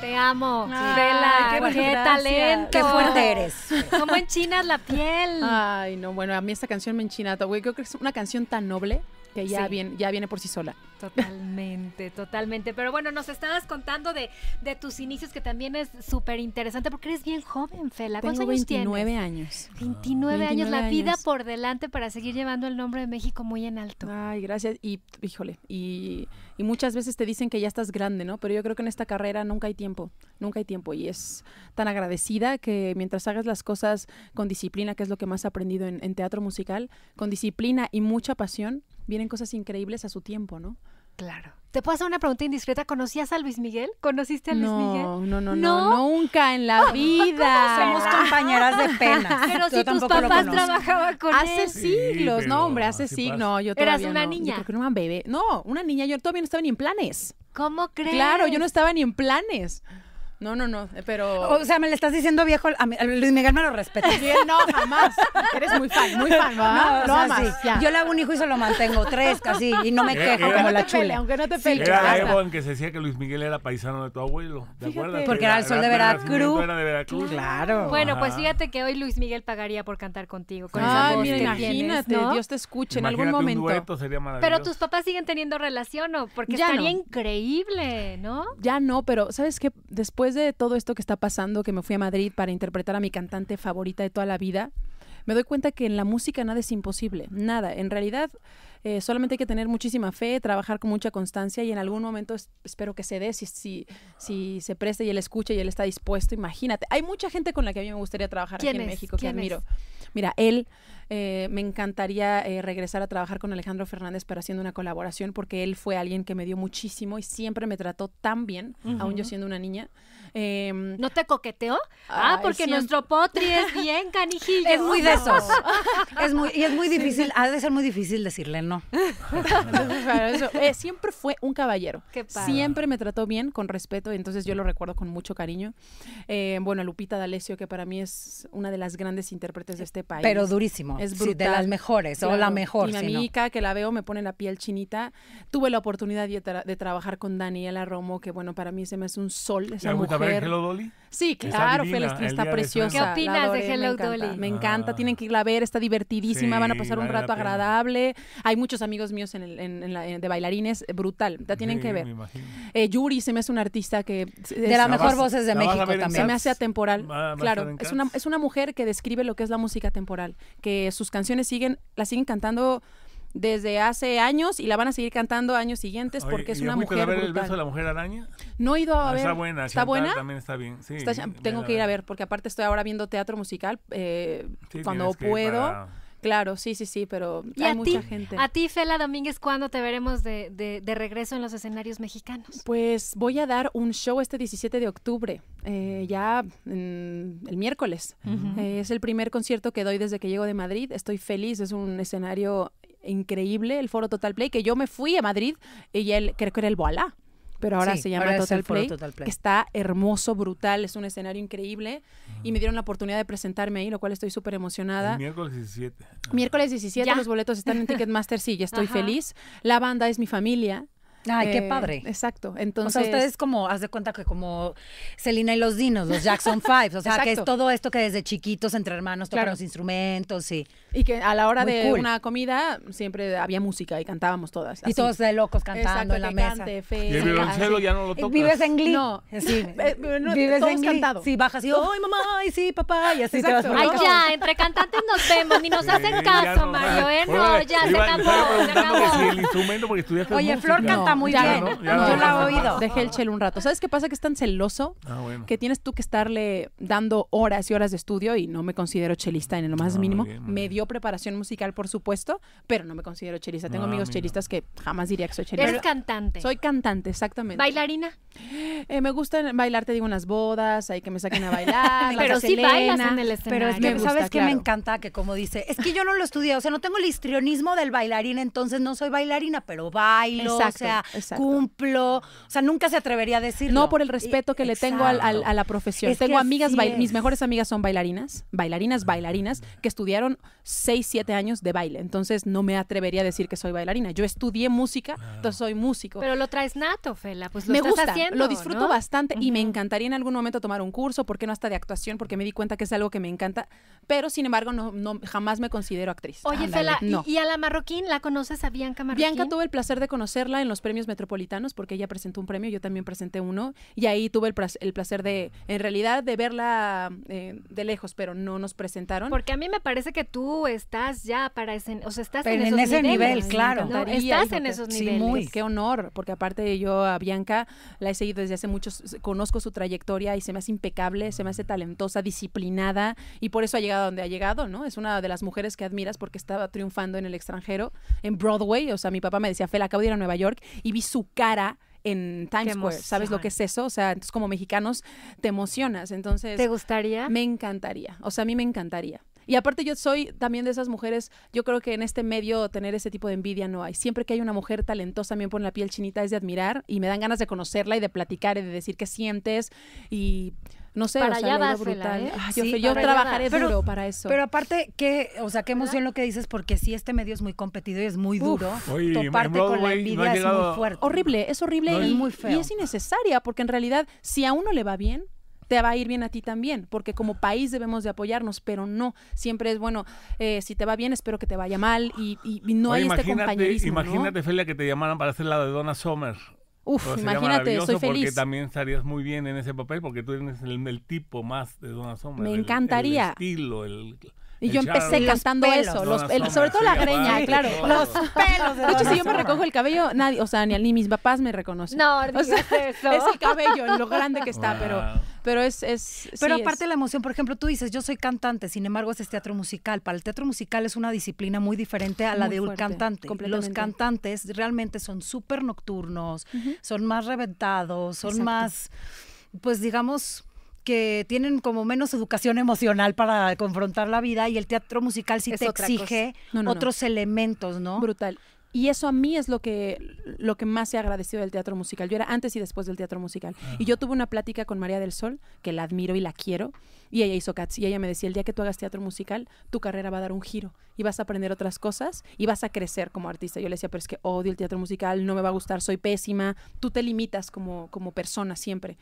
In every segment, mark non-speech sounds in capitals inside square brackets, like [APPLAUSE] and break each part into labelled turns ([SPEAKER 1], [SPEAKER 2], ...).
[SPEAKER 1] Te amo. Bela, qué, talento. Qué fuerte eres. ¿Cómo
[SPEAKER 2] enchinas la piel? Ay, no, bueno, a mí esta canción me enchina. güey. Creo que es una canción tan noble que ya, viene, ya viene por sí sola.
[SPEAKER 1] Totalmente, [LAUGHS] totalmente. Pero bueno, nos estabas contando de, tus inicios, que también es súper interesante, porque eres bien joven, Fela. ¿Cuántos años 29 Años. 29, años. La vida por delante para seguir llevando el nombre de México muy en alto. Ay, gracias. Y,
[SPEAKER 2] híjole, y, muchas veces te dicen que ya estás grande, ¿no? Pero yo creo que en esta carrera nunca hay tiempo, nunca hay tiempo. Y es tan agradecida que mientras hagas las cosas con disciplina, que es lo que más he aprendido en teatro musical, con disciplina y mucha pasión, vienen cosas increíbles a su tiempo, ¿no?
[SPEAKER 1] Claro. ¿Te puedo hacer una pregunta indiscreta? ¿Conocías a Luis Miguel? ¿Conociste a Luis Miguel? No, no, no, no, nunca en la [LAUGHS] vida. Somos compañeras de pena.
[SPEAKER 2] [LAUGHS] Pero yo si tus papás trabajaban con él. Hace siglos, no, hombre, hace siglos. No, yo todavía Eras una niña. que no bebé. No, una niña, yo todavía no estaba ni en planes. ¿Cómo crees? Claro, yo no estaba ni en planes. No, no, no, eh, pero... O sea, me le estás diciendo
[SPEAKER 3] viejo, Luis Miguel me lo respeta. Sí, no, jamás. Eres muy fan, muy fan, No, jamás. Yo le hago un hijo y se lo mantengo, tres casi, y no me quejo como la chula. aunque no te pelees. era Evo
[SPEAKER 4] en que se decía que Luis Miguel era paisano de tu abuelo, ¿te acuerdas? Porque era, el sol de Veracruz. Era de Veracruz. Claro. Bueno, pues
[SPEAKER 1] fíjate que hoy Luis Miguel pagaría por cantar contigo, con
[SPEAKER 4] esa voz que imagínate, Dios te escuche en algún momento. sería maravilloso. Pero tus
[SPEAKER 1] papás siguen teniendo relación, ¿o? Porque sería estaría increíble, ¿no?
[SPEAKER 2] Ya no, pero ¿sabes qué? Después de todo esto que está pasando, que me fui a Madrid para interpretar a mi cantante favorita de toda la vida, me doy cuenta que en la música nada es imposible, nada. En realidad, eh, solamente hay que tener muchísima fe, trabajar con mucha constancia y en algún momento espero que se dé, si, si, se preste y él escucha y él está dispuesto, imagínate. Hay mucha gente con la que a mí me gustaría trabajar aquí en México, que admiro. Mira, él, eh, me encantaría eh, regresar a trabajar con Alejandro Fernández, para haciendo una colaboración, porque él fue alguien que me dio muchísimo y siempre me trató tan bien, aún yo siendo una niña. Em, ¿No te coqueteo Ah, porque nuestro potri es bien [LAUGHS] canijillo. Es muy de esos. [LAUGHS] es muy, y es muy difícil,
[SPEAKER 3] ha de ser muy difícil decirle no.
[SPEAKER 2] [LAUGHS] Eh, siempre fue un caballero. Siempre me trató bien, con respeto, entonces yo lo recuerdo con mucho cariño. Eh, bueno, Lupita D'Alessio, que para mí es una de las grandes intérpretes de este país. Pero durísimo. Es de las mejores, o la mejor. mi amiga, que la veo, me pone la piel chinita. Tuve la oportunidad de, trabajar con Daniela Romo, que bueno, para mí se me hace un sol esa ver Hello Dolly? Sí, claro, está preciosa. ¿Qué opinas de Hello me Dolly? Me ah. encanta, tienen que irla a ver, está divertidísima, van a pasar un rato agradable. Hay muchos amigos míos de bailarines, brutal, la tienen que ver. Eh, Yuri se me hace una artista que... de las la mejor voces de México también. Se me hace atemporal. claro, es una, es una mujer que describe lo que es la música temporal, que sus canciones siguen, la siguen cantando desde hace años y la van a seguir cantando años siguientes porque es una mujer. a ver el beso de
[SPEAKER 4] la mujer araña?
[SPEAKER 2] No he ido a ah, ver. Está buena, ¿Está buena? también
[SPEAKER 4] está bien. Sí, tengo que ir a ver
[SPEAKER 2] porque aparte estoy ahora viendo teatro musical eh, cuando puedo. Claro, sí, sí, sí, pero hay mucha ti,
[SPEAKER 1] gente. A ti, Fela Domínguez, ¿cuándo te veremos de, regreso en los escenarios mexicanos? Pues voy a dar un show
[SPEAKER 2] este 17 de octubre, eh, ya el miércoles. Eh, es el primer concierto que doy desde que llego de Madrid. Estoy feliz, es un escenario increíble el foro Total Play, que yo me fui a Madrid y él, creo que era el Boalá pero ahora se llama Total, Play, está hermoso, brutal, es un escenario increíble y me dieron la oportunidad de presentarme ahí, lo cual estoy súper emocionada.
[SPEAKER 4] miércoles 17.
[SPEAKER 2] Miércoles 17, los boletos están en [LAUGHS] Ticketmaster, sí, ya estoy feliz. La banda es mi familia. Ay, qué eh, padre. Exacto. Entonces, ustedes
[SPEAKER 3] como, haz de cuenta que como Selena y los Dinos, los Jackson [LAUGHS] Fives. o sea, que es todo esto que desde chiquitos entre hermanos tocan los instrumentos y...
[SPEAKER 2] Y que a la hora de una comida siempre había música y cantábamos todas. Y todos de locos cantando en la mesa. y
[SPEAKER 3] el
[SPEAKER 4] violoncelo ya no lo tocas. Vives en glee. No,
[SPEAKER 2] [LAUGHS] eh, sí. vives en Cantado. bajas y, ¡ay,
[SPEAKER 3] mamá! ¡ay, sí, papá! Y así te vas Ay, ya,
[SPEAKER 1] entre cantantes nos vemos, ni nos hacen caso, Mario, ¿eh? No,
[SPEAKER 4] ya, se acabó, se acabó. el porque estudiaste Oye, Flor canta muy bien. yo la he oído. Dejé
[SPEAKER 2] el chelo un rato. ¿Sabes qué pasa? Que es tan celoso ah, que tienes tú que estarle dando horas y horas de estudio y no me considero chelista en lo más ah, mínimo. me dio preparación musical, por supuesto, pero no me considero chelista. Tengo ah, amigos chelistas que jamás diría que soy chelista. Eres cantante. Soy cantante, exactamente. ¿Bailarina? Eh, me gusta
[SPEAKER 3] bailar, te digo, unas bodas, hay que me saquen a bailar. [LAUGHS] pero sí bailas en el escenario. Pero es que, ¿sabes que me encanta? Que como dice, es que yo no lo estudié, o sea, no tengo el histrionismo del bailarín, entonces no soy bailarina, pero bailo, o sea, cumplo. O sea, nunca se atrevería a decirlo. No por el
[SPEAKER 2] respeto que le tengo a la profesión. tengo amigas, mis mejores amigas son bailarinas, bailarinas, bailarinas, que estudiaron 6, 7 años de baile. Entonces no me atrevería a decir que soy bailarina. Yo estudié música, ah. entonces soy músico. Pero
[SPEAKER 1] lo traes nato, Fela. Pues lo me gusta, lo disfruto bastante
[SPEAKER 2] y me encantaría en algún momento tomar un curso, porque no hasta de actuación, porque me di cuenta que es algo que me encanta. Pero sin embargo, no, jamás me considero actriz. Oye, Fela, ¿y,
[SPEAKER 1] a la marroquín la conoces a Bianca Marroquín? Bianca tuve
[SPEAKER 2] el placer de conocerla en los premios metropolitanos, porque ella presentó un premio, yo también presenté uno, y ahí tuve el, placer de, en realidad, de verla eh, de lejos, pero no nos presentaron.
[SPEAKER 1] Porque a mí me parece que tú estás ya para ese, o sea, estás
[SPEAKER 3] en, esos ese nivel, claro.
[SPEAKER 2] estás en esos sí, niveles. Muy. Qué honor, porque aparte yo a Bianca la he seguido desde hace muchos, conozco su trayectoria y se me hace impecable, se me hace talentosa, disciplinada, y por eso ha llegado donde ha llegado, ¿no? Es una de las mujeres que admiras porque estaba triunfando en el extranjero, en Broadway, o sea, mi papá me decía, Fel, acabo de ir a Nueva York y vi su cara en Times Square. ¿Sabes lo que es eso? O sea, entonces como mexicanos te emocionas. Entonces. ¿Te gustaría? Me encantaría. O sea, a mí me encantaría. Y aparte yo soy también de esas mujeres, yo creo que en este medio tener ese tipo de envidia no hay. Siempre que hay una mujer talentosa, me pone la piel chinita, es de admirar y me dan ganas de conocerla y de platicar y de decir qué
[SPEAKER 3] sientes y no sé, para brutal. yo, yo trabajaré duro para eso. Pero aparte, qué, o sea, qué emoción lo que dices, porque si este medio es muy competido y es muy duro. Toparte con la envidia es muy fuerte. Horrible, es horrible y, es muy y es innecesaria, porque en realidad,
[SPEAKER 2] si a uno le va bien, te va a ir bien a ti también, porque como país debemos de apoyarnos, pero no, siempre es bueno, eh, si te va bien, espero que te vaya mal y, no hay este compañerismo. Imagínate,
[SPEAKER 4] Felia, que te llamaran para hacer la de Donna Sommer. Uf, imagínate, soy feliz. Porque también estarías muy bien en ese papel porque tú eres el, tipo más de Donna sombra, Me encantaría. El, estilo, Y yo empecé cantando eso, sobre todo la greña,
[SPEAKER 2] claro. Los pelos. De, de hecho, si yo me recojo el cabello, nadie, o sea, ni, ni mis papás me reconocen. No, no [LAUGHS] es el cabello, lo grande que está, pero
[SPEAKER 3] pero es... es pero aparte la emoción, por ejemplo, tú dices, yo soy cantante, sin embargo, es este teatro musical. Para el teatro musical es una disciplina muy diferente a la de un cantante. Los cantantes realmente son súper nocturnos, son más reventados, son más, pues digamos que tienen como menos educación emocional para confrontar la vida y el teatro musical sí te exige otros elementos, ¿no? Brutal. Y eso a mí
[SPEAKER 2] es lo que, lo que más he agradecido del teatro musical. Yo era antes y después del teatro musical. Y yo tuve una plática con María del Sol, que la admiro y la quiero, y ella hizo Cats. Y ella me decía, el día que tú hagas teatro musical, tu carrera va a dar un giro y vas a aprender otras cosas y vas a crecer como artista. Yo le decía, pero es que odio el teatro musical, no me va a gustar, soy pésima. Tú te limitas como, como persona siempre.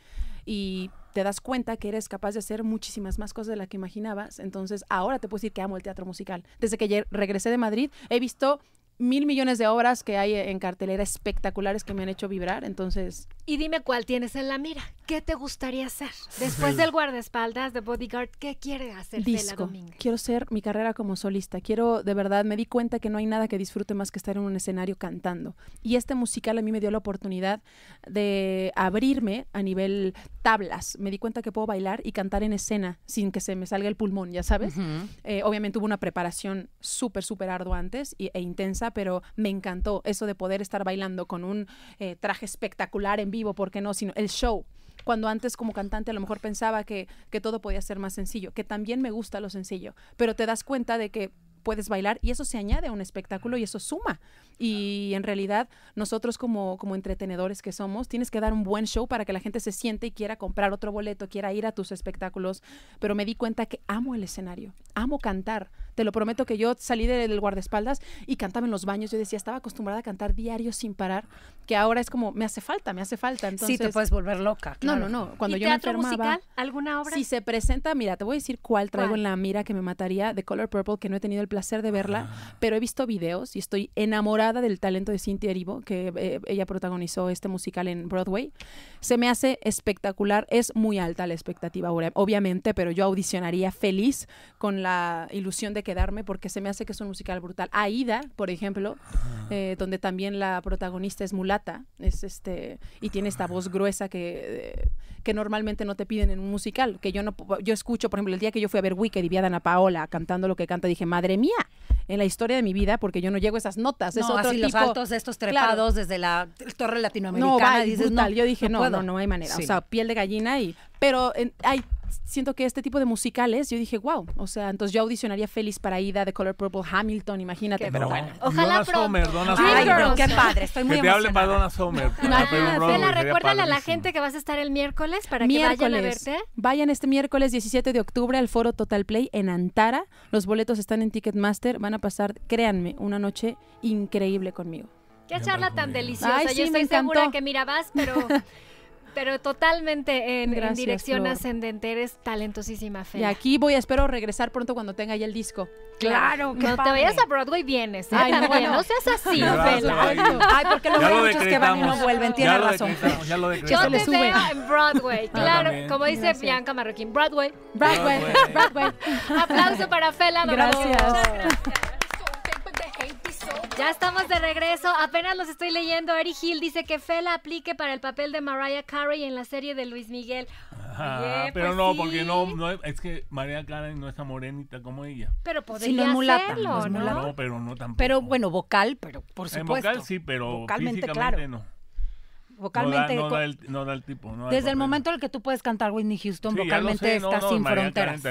[SPEAKER 2] Y te das cuenta que eres capaz de hacer muchísimas más cosas de las que imaginabas. Entonces, ahora te puedo decir que amo el teatro musical. Desde que regresé de Madrid, he visto mil millones de obras que hay en cartelera espectaculares que me han hecho vibrar. Entonces,
[SPEAKER 1] y dime cuál tienes en la mira. ¿Qué te gustaría hacer? Después del guardaespaldas, de bodyguard, ¿qué quiere hacer Disco. domingo?
[SPEAKER 2] Quiero ser mi carrera como solista. Quiero, de verdad, me di cuenta que no hay nada que disfrute más que estar en un escenario cantando. Y este musical a mí me dio la oportunidad de abrirme a nivel tablas. Me di cuenta que puedo bailar y cantar en escena sin que se me salga el pulmón, ya sabes. Eh, obviamente hubo una preparación súper, súper ardua antes y, e intensa, pero me encantó eso de poder estar bailando con un eh, traje espectacular en vivo porque no? Sino el show cuando antes como cantante a lo mejor pensaba que, que, todo podía ser más sencillo, que también me gusta lo sencillo, pero te das cuenta de que puedes bailar y eso se añade a un espectáculo y eso suma. Y en realidad, nosotros como, como entretenedores que somos, tienes que dar un buen show para que la gente se siente y quiera comprar otro boleto, quiera ir a tus espectáculos. Pero me di cuenta que amo el escenario, amo cantar. Te lo prometo que yo salí del guardaespaldas y cantaba en los baños. Yo decía, estaba acostumbrada a cantar diario sin parar, que ahora es como, me hace falta, me hace falta. Entonces, sí, te puedes
[SPEAKER 3] volver loca. Claro. No, no, no. Cuando yo me enfermaba, musical?
[SPEAKER 2] ¿Alguna obra? Si se presenta, mira, te voy a decir cuál traigo en la mira que me mataría, de Color Purple, que no he tenido el placer de verla, ah. pero he visto videos y estoy enamorada del talento de Cynthia Erivo, que eh, ella protagonizó este musical en Broadway. Se me hace espectacular, es muy alta la expectativa, obviamente, pero yo audicionaría feliz con la ilusión de quedarme porque se me hace que es un musical brutal. Aida, por ejemplo, ah. eh, donde también la protagonista es mulata, es este y tiene esta ah. voz gruesa que, eh, que normalmente no te piden en un musical, que yo no yo escucho, por ejemplo, el día que yo fui a ver Wicked y vi a Dana Paola cantando lo que canta, dije, "Madre mía, en la historia de mi vida porque yo no llego a esas notas. No, es otro así los altos de
[SPEAKER 3] estos trepados desde la torre latinoamericana. No, yo dije, no, no, no, hay manera. O sea,
[SPEAKER 2] piel de gallina y pero siento que este tipo de musicales, yo dije, wow, o sea, entonces yo audicionaría feliz para Ida de Color Purple Hamilton, imagínate, pero Ojalá
[SPEAKER 4] Donna pronto. qué padre, estoy muy que te recuérdale a la
[SPEAKER 1] gente que vas a estar el miércoles
[SPEAKER 2] para que vayan a verte. Vayan este miércoles 17 de octubre al Foro Total Play en Antara. Los boletos están en Ticketmaster, van a pasar, créanme, una noche increíble conmigo.
[SPEAKER 1] Qué charla tan deliciosa. yo estoy segura que mirabas, pero [LAUGHS] Pero totalmente en, dirección ascendente, eres talentosísima, Fela. Y aquí voy, espero regresar pronto cuando tenga ya
[SPEAKER 2] el disco. Claro, que Cuando te vayas a
[SPEAKER 1] Broadway vienes, ¿eh? Ay, no,
[SPEAKER 2] seas
[SPEAKER 5] así, Fela. Ay,
[SPEAKER 1] porque luego hay muchos que van y no vuelven, tienes razón.
[SPEAKER 4] Ya lo Yo te veo
[SPEAKER 1] en Broadway, claro, como dice Bianca Marroquín, Broadway. Broadway, Broadway. Aplauso para Fela. Gracias. gracias. Ya estamos de regreso. Apenas los estoy leyendo. Ari Hill dice que Fela aplique para el papel de Mariah Carey en la serie de Luis Miguel.
[SPEAKER 4] pero pues no, porque no, es que Mariah Carey no es está morenita como ella. Pero podría sí, no es mulata, no, ¿no? pero no tampoco. Pero
[SPEAKER 3] bueno, vocal, pero por supuesto. En vocal sí, pero físicamente claro. no vocalmente. No
[SPEAKER 4] da, el, tipo. No desde el,
[SPEAKER 3] momento en el que tú puedes cantar Whitney Houston, vocalmente estás sin fronteras.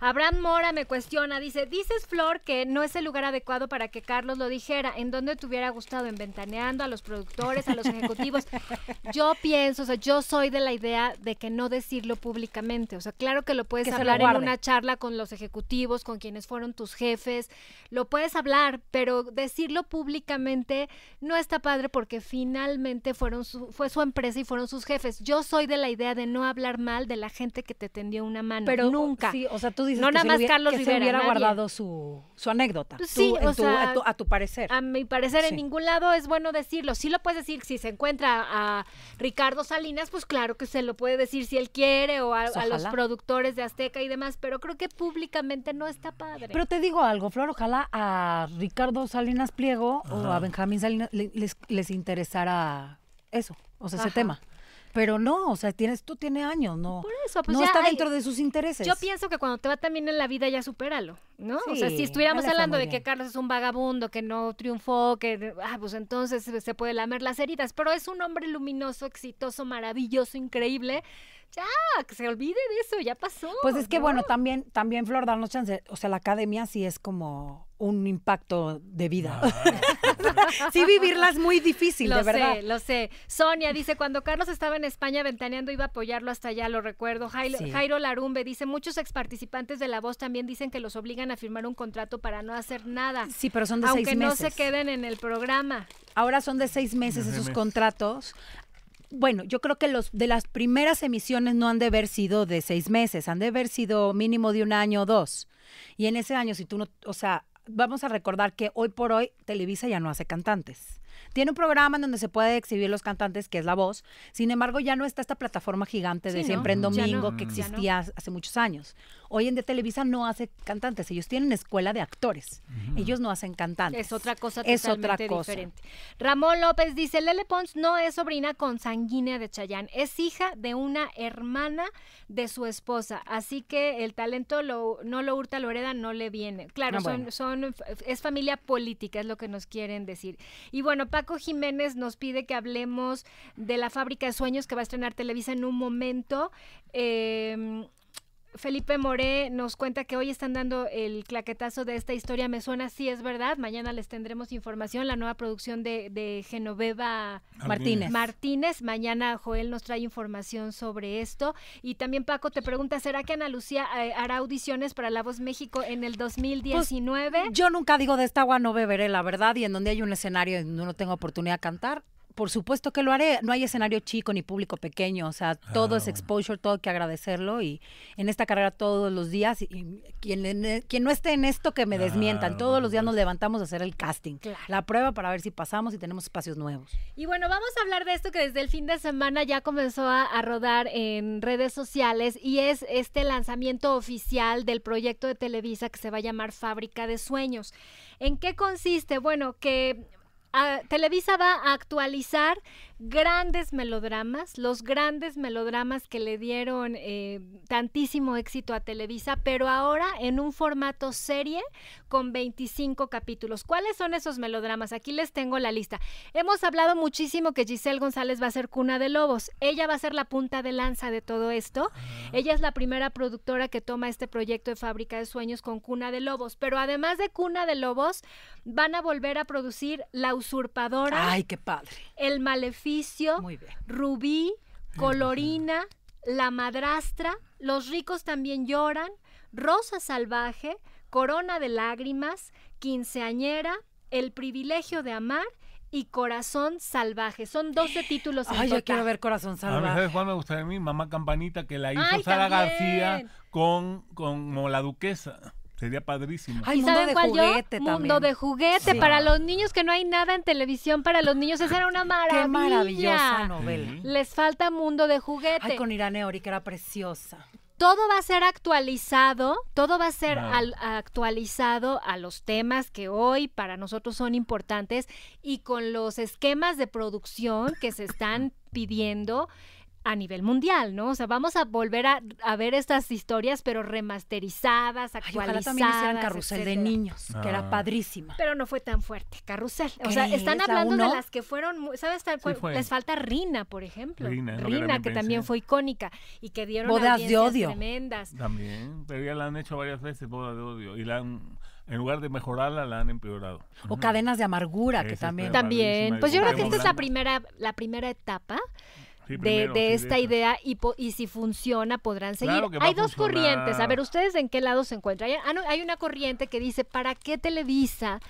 [SPEAKER 1] Abraham Mora me cuestiona, dice, dices Flor que no es el lugar adecuado para que Carlos lo dijera. ¿En dónde te hubiera gustado? ¿En Ventaneando? ¿A los productores? ¿A los ejecutivos? [LAUGHS] yo pienso, o sea, yo soy de la idea de que no decirlo públicamente. O sea, claro que lo puedes hablar en una charla con los ejecutivos, con quienes fueron tus jefes. Lo puedes hablar, pero decirlo públicamente no está padre porque finalmente fueron fue su empresa y fueron sus jefes. Yo soy de la idea de no hablar mal de la gente que te tendió una mano. Pero nunca. o sea, tú dices no que, nada más Carlos que se hubiera guardado
[SPEAKER 3] su, anécdota. Pues sí, a,
[SPEAKER 1] tu, parecer. A mi parecer, en ningún lado es bueno decirlo. Sí lo puedes decir si se encuentra a Ricardo Salinas, pues claro que se lo puede decir si él quiere o a, los productores de Azteca y demás, pero creo que públicamente no está padre. Pero te digo
[SPEAKER 3] algo, Flor, ojalá a Ricardo Salinas Pliego o a Benjamín Salinas les, les interesara eso, o sea, ese tema. Pero no, o sea, tienes, tú tiene años, ¿no? Por eso, pues No está dentro de sus intereses. Yo pienso
[SPEAKER 1] que cuando te va también en la vida ya supéralo, ¿no? o sea, si estuviéramos hablando de que Carlos es un vagabundo, que no triunfó, que ah, pues entonces se- puede lamer las heridas, pero es un hombre luminoso, exitoso, maravilloso, increíble. Ya, que se olvide de eso, ya pasó. Pues es que bueno, también, también Flor, danos chance.
[SPEAKER 3] O sea, la academia sí es como un impacto de vida.
[SPEAKER 1] [LAUGHS] sí, vivirla es muy difícil, de verdad. Lo Sé, lo sé. Sonia dice, cuando Carlos estaba en España ventaneando iba a apoyarlo hasta allá, lo recuerdo. Jairo, Larumbe dice, muchos exparticipantes de La Voz también dicen que los obligan a firmar un contrato para no hacer nada. Sí, pero son de seis meses. Aunque no se queden en el programa. Ahora son de seis meses esos contratos bueno, yo creo que los de las primeras
[SPEAKER 3] emisiones no han de haber sido de seis meses, han de haber sido mínimo de un año o dos. Y en ese año, si tú no, o sea, vamos a recordar que hoy por hoy Televisa ya no hace cantantes. Tiene un programa en donde se puede exhibir los cantantes, que es La Voz. Sin embargo, ya no está esta plataforma gigante de siempre en domingo que mm. existía hace muchos años. Hoy en Televisa no hace cantantes, ellos tienen escuela de actores. Ellos no hacen cantantes. Es otra cosa totalmente diferente.
[SPEAKER 1] Ramón López dice, Lele Pons no es sobrina consanguínea de chayán es hija de una hermana de su esposa, así que el talento no lo hurta, lo hereda, no le viene. Claro, ah, son, es familia política, es lo que nos quieren decir. Y bueno, Paco Jiménez nos pide que hablemos de la fábrica de sueños que va a estrenar Televisa en un momento. Eh, Felipe Moré nos cuenta que hoy están dando el claquetazo de esta historia. Me suena, sí es verdad. Mañana les tendremos información, la nueva producción de, Genoveva Martínez. Martínez. Mañana Joel nos trae información sobre esto. Y también Paco te pregunta, ¿será que Ana Lucía eh, hará audiciones para La Voz México en el 2019?
[SPEAKER 3] Pues, yo nunca digo de esta agua no beberé, la verdad. Y en donde hay un escenario y no tengo oportunidad de cantar, por supuesto que lo haré. No hay escenario chico ni público pequeño, o sea, ah, todo es exposure, todo hay que agradecerlo y en esta carrera todos los días, y quien, quien no esté en esto que me ah, desmientan, todos los días pues. nos levantamos a hacer el casting, la prueba para ver si pasamos y tenemos espacios nuevos.
[SPEAKER 1] Y bueno, vamos a hablar de esto que desde el fin de semana ya comenzó a rodar en redes sociales y es este lanzamiento oficial del proyecto de Televisa que se va a llamar Fábrica de Sueños. ¿En qué consiste? Bueno, que Televisa va a actualizar grandes melodramas, los grandes melodramas que le dieron eh, tantísimo éxito a Televisa, pero ahora en un formato serie con 25 capítulos. ¿Cuáles son esos melodramas? Aquí les tengo la lista. Hemos hablado muchísimo que Giselle González va a ser cuna de lobos. Ella va a ser la punta de lanza de todo esto. Ah. Ella es la primera productora que toma este proyecto de Fábrica de Sueños con Cuna de Lobos, pero además de Cuna de Lobos, van a volver a producir La Usurpadora. ¡Ay, qué padre! El Maleficio muy bien. Rubí, Colorina, La Madrastra, Los ricos también lloran, Rosa Salvaje, Corona de Lágrimas, Quinceañera, El privilegio de amar y Corazón Salvaje. Son 12 títulos. En Ay, yo quiero ver
[SPEAKER 4] Corazón Salvaje. A ver, cuál me gusta de mí? Mamá Campanita, que la hizo Sara García con, con, como la duquesa. Sería padrísimo. mundo de juguete También. Mundo de
[SPEAKER 1] juguete para los niños que no hay nada en televisión para los niños. Esa era una maravilla. Qué maravillosa novela. Les falta Mundo de juguete. Ay, con Irane Ori, que era preciosa. Todo va a ser actualizado, todo va a ser actualizado a los temas que hoy para nosotros son importantes y con los esquemas de producción que se están pidiendo a nivel mundial, ¿no? O sea, vamos a volver a, ver estas historias, pero remasterizadas, actualizadas. Ay, ojalá también Carrusel de niños, que era ah. padrísima. Pero no fue tan fuerte, Carrusel. O sea, están hablando de las que fueron, ¿sabes? Les falta Rina, por ejemplo. Rina, que, también fue icónica y que dieron bodas de odio tremendas.
[SPEAKER 4] También, pero ya la han hecho varias veces, bodas de odio, y la han en lugar de mejorarla la han empeorado. O cadenas de amargura que también. También, pues yo creo que esta es la
[SPEAKER 1] primera la primera etapa
[SPEAKER 4] de, esta
[SPEAKER 1] idea y, y, si funciona podrán seguir. hay dos corrientes, a ver, ¿ustedes en qué lado se encuentran? hay ah, una corriente que dice, ¿para qué Televisa?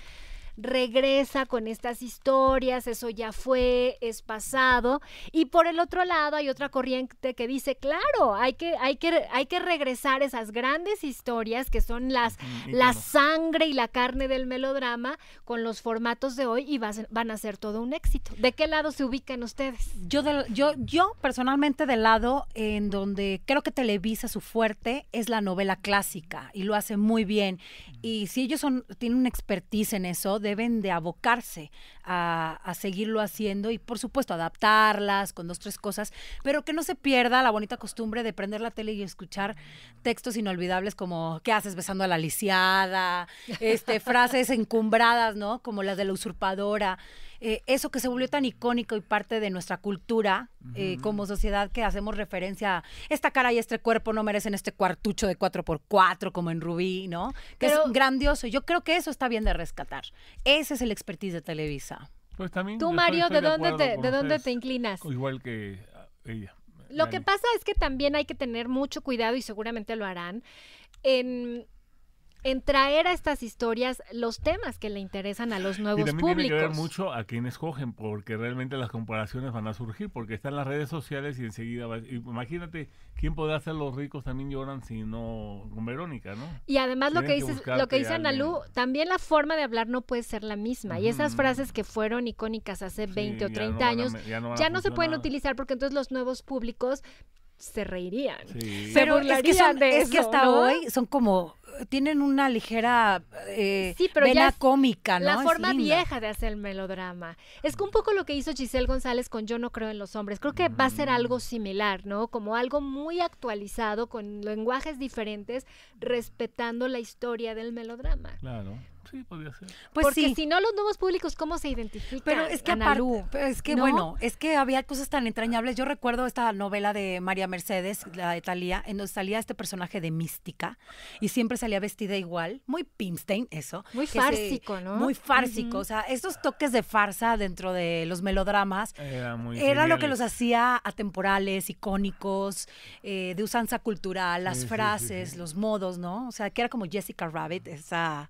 [SPEAKER 1] regresa con estas historias, eso ya fue, es pasado. Y por el otro lado hay otra corriente que dice, claro, hay que, hay que, hay que regresar esas grandes historias que son las, la sangre y la carne del melodrama con los formatos de hoy y van a ser todo un éxito. ¿De qué lado se ubican ustedes? Yo, yo, yo personalmente del lado
[SPEAKER 3] en donde creo que Televisa su fuerte es la novela clásica y lo hace muy bien. Mm. Y si ellos son, tienen una expertise en eso, deben de abocarse a, seguirlo haciendo y por supuesto adaptarlas con dos, tres cosas, pero que no se pierda la bonita costumbre de prender la tele y escuchar textos inolvidables como ¿qué haces besando a la lisiada? Este, frases [LAUGHS] encumbradas, ¿no? Como las de la usurpadora. Eh, eso que se volvió tan icónico y parte de nuestra cultura eh, como sociedad que hacemos referencia a esta cara y este cuerpo no merecen este cuartucho de 4x4 como en Rubí, ¿no? Que es grandioso. Yo creo que eso está bien de rescatar. Ese es el expertise de Televisa.
[SPEAKER 4] Pues también. Tú, Mario, ¿de, dónde te, ¿de dónde te inclinas? Igual que eh, ella. Lo que pasa
[SPEAKER 1] es que también hay que tener mucho cuidado y seguramente lo harán en en traer a estas historias los temas que le interesan a los nuevos y también públicos. Tiene que ver mucho
[SPEAKER 4] a quién escogen, porque realmente las comparaciones van a surgir, porque están las redes sociales y enseguida, va, imagínate, ¿quién puede hacer los ricos también lloran si no con Verónica, no? Y además lo que, dices, lo que dice Analú,
[SPEAKER 1] también la forma de hablar no puede ser la misma. Y esas frases que fueron icónicas hace 20 o 30 años, ya no, se pueden utilizar porque entonces los nuevos públicos se reirían. Pero es que hasta hoy
[SPEAKER 3] son como
[SPEAKER 1] tienen una
[SPEAKER 3] ligera eh, cómica, ¿no? La forma vieja
[SPEAKER 1] de hacer el melodrama. Es que un poco lo que hizo Giselle González con Yo no creo en los hombres. Creo que va a ser algo mm. similar, ¿no? Como algo muy actualizado, con lenguajes diferentes, respetando la historia del melodrama.
[SPEAKER 4] Claro. Sí, podría ser.
[SPEAKER 1] Pues Porque si no, los nuevos públicos, ¿cómo se identifican?
[SPEAKER 3] Pero es que pero
[SPEAKER 4] es que bueno,
[SPEAKER 3] es que había cosas tan entrañables. Yo recuerdo esta novela de María Mercedes, la de Talía, en donde salía este personaje de mística y siempre salía vestida igual, muy Pimstein, eso. Muy fársico, ¿no? Muy fársico. O sea, esos toques de farsa dentro de los melodramas
[SPEAKER 4] era, lo que los
[SPEAKER 3] hacía atemporales, icónicos, eh, de usanza cultural, las frases, los modos, ¿no? O sea, que era como Jessica Rabbit, esa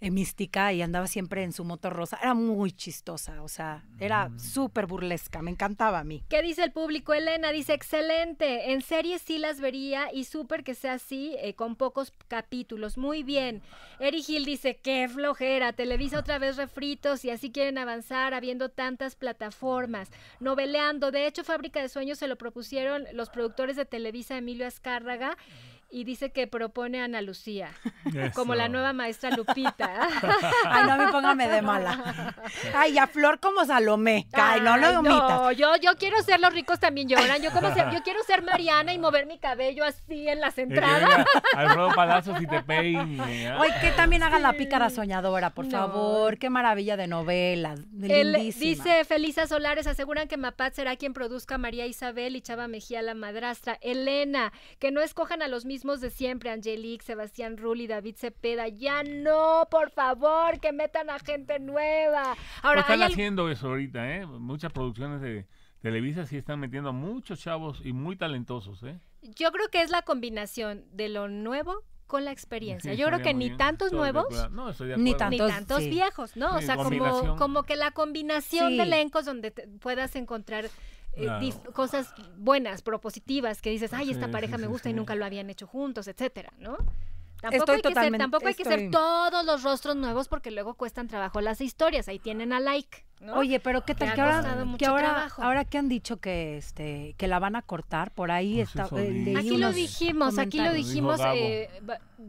[SPEAKER 3] eh, mística y andaba siempre en su motor rosa. Era muy chistosa, o sea, era mm. súper burlesca, me encantaba a mí.
[SPEAKER 1] ¿Qué dice el público? Elena dice, excelente, en series sí las vería y súper que sea así, eh, con pocos capítulos, muy bien. Eri Gil dice, qué flojera, Televisa otra vez refritos y así quieren avanzar habiendo tantas plataformas, noveleando. De hecho, Fábrica de Sueños se lo propusieron los productores de Televisa, Emilio Azcárraga y dice que propone a Ana Lucía como la nueva maestra Lupita. [LAUGHS] Ay, no me póngame de mala. Ay, a Flor como Salomé. Ay, no lo omitas. yo, yo quiero ser los ricos también lloran. Yo como yo quiero ser Mariana y mover mi cabello así en las eh, eh,
[SPEAKER 3] entradas.
[SPEAKER 4] Eh, Alfredo Palazos y te peine.
[SPEAKER 3] Oye,
[SPEAKER 1] que también haga la pícara soñadora, por favor. Qué maravilla de novelas. dice Felisa Solares, aseguran que Mapat será quien produzca María Isabel y Chava Mejía la madrastra. Elena, que no escojan a los mismos de siempre, Angelique, Sebastián Rulli, David Cepeda. Ya no, por favor, que metan a gente nueva. Ahora, están haciendo
[SPEAKER 4] eso ahorita, ¿eh? Muchas producciones de Televisa sí están metiendo a muchos chavos y muy talentosos, ¿eh?
[SPEAKER 1] Yo creo que es la combinación de lo nuevo con la experiencia. Yo creo que ni tantos nuevos, ni tantos, viejos, ¿no? o sea, como, como que la combinación de elencos donde puedas encontrar eh, cosas buenas, propositivas, que dices, ay, esta pareja me gusta y nunca lo habían hecho juntos, etcétera, ¿no? Tampoco, hay, que ser, todos los rostros nuevos porque luego cuestan trabajo las historias. Ahí tienen a like. Oye, pero qué tal que, ahora, que ahora,
[SPEAKER 3] ahora, que han dicho que este que la van a cortar por ahí pues
[SPEAKER 1] está. Eh, aquí lo dijimos, aquí lo dijimos, eh,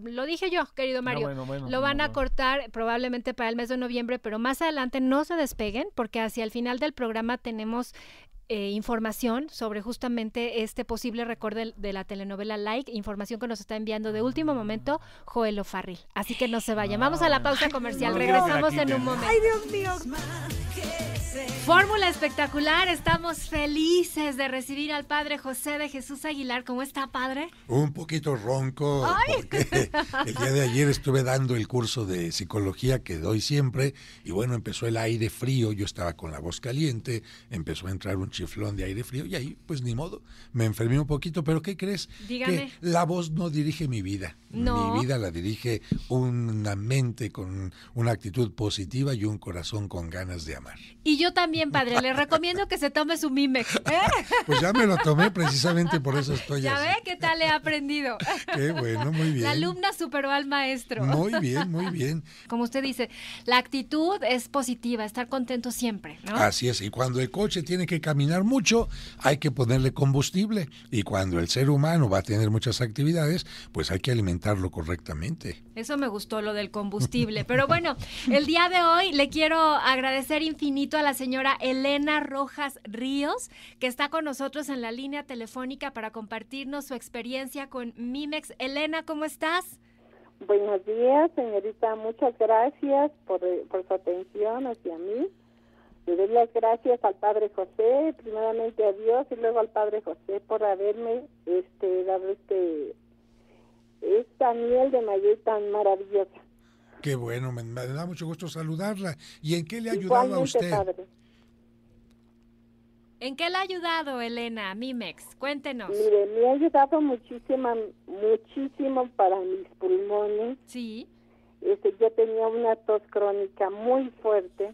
[SPEAKER 1] lo, dije yo, querido ah, Mario. lo van a cortar probablemente para el mes de noviembre, pero más adelante no se despeguen porque hacia el final del programa tenemos eh, información sobre justamente este posible récord de, la telenovela Like, información que nos está enviando de último ah. momento Joel O'Farrill. Así que no se vayan, ah. Vamos a la pausa comercial. Regresamos en un momento. Ay, Dios mío. Fórmula espectacular, estamos felices de recibir al padre José de Jesús Aguilar. ¿Cómo está, padre?
[SPEAKER 6] Un poquito ronco. ¡Ay! Porque el día de ayer estuve dando el curso de psicología que doy siempre y bueno, empezó el aire frío, yo estaba con la voz caliente, empezó a entrar un chiflón de aire frío y ahí, pues ni modo, me enfermé un poquito, pero ¿qué crees? Dígame. Que la voz no dirige mi vida. Mi vida la dirige una mente con una actitud positiva y un corazón con ganas de amar.
[SPEAKER 1] Y yo también, padre, le recomiendo que se tome su Mimex. ¿eh?
[SPEAKER 6] Pues ya me lo tomé precisamente por eso estoy ¿Ya ¿Ya ve
[SPEAKER 1] qué tal he aprendido? Qué bueno, muy bien. La alumna superó al maestro. Muy bien, muy bien. Como usted dice, la actitud es positiva, estar contento siempre, ¿no?
[SPEAKER 6] Así es, y cuando el coche tiene que caminar mucho, hay que ponerle combustible. Y cuando el ser humano va a tener muchas actividades, pues hay que alimentarlo correctamente.
[SPEAKER 1] Eso me gustó lo del combustible. Pero bueno, el día de hoy le quiero agradecer infinito a la señora Elena Rojas Ríos, que está con nosotros en la línea telefónica para compartirnos su experiencia con Mimex. Elena, ¿cómo estás?
[SPEAKER 5] Buenos días, señorita. Muchas gracias por, por su atención hacia mí. Le doy las gracias al Padre José, primeramente a Dios y luego al Padre José por haberme este, dado este, esta miel de maíz tan maravillosa.
[SPEAKER 6] Qué bueno, me, da mucho gusto saludarla. ¿Y en qué le ha ayudado a usted?
[SPEAKER 1] ¿En qué le ha ayudado, Elena, Mimex? Cuéntenos. Mire,
[SPEAKER 5] me ha ayudado muchísimo, muchísimo para mis pulmones. Sí. Este, yo tenía una tos crónica muy fuerte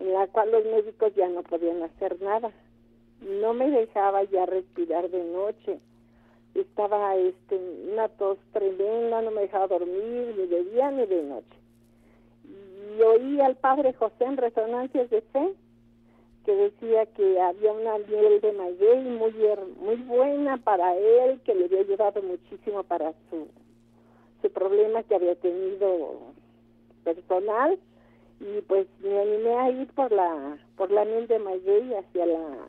[SPEAKER 5] en la cual los médicos ya no podían hacer nada. No me dejaba ya respirar de noche. Estaba este, una tos tremenda, no me dejaba dormir ni de día ni de noche. Y oí al padre José en resonancias de fe que decía que había una miel de maguey muy, muy buena para él, que le había ayudado muchísimo para su, su problema que había tenido personal y pues me animé a ir por la por la miel de Mayey hacia la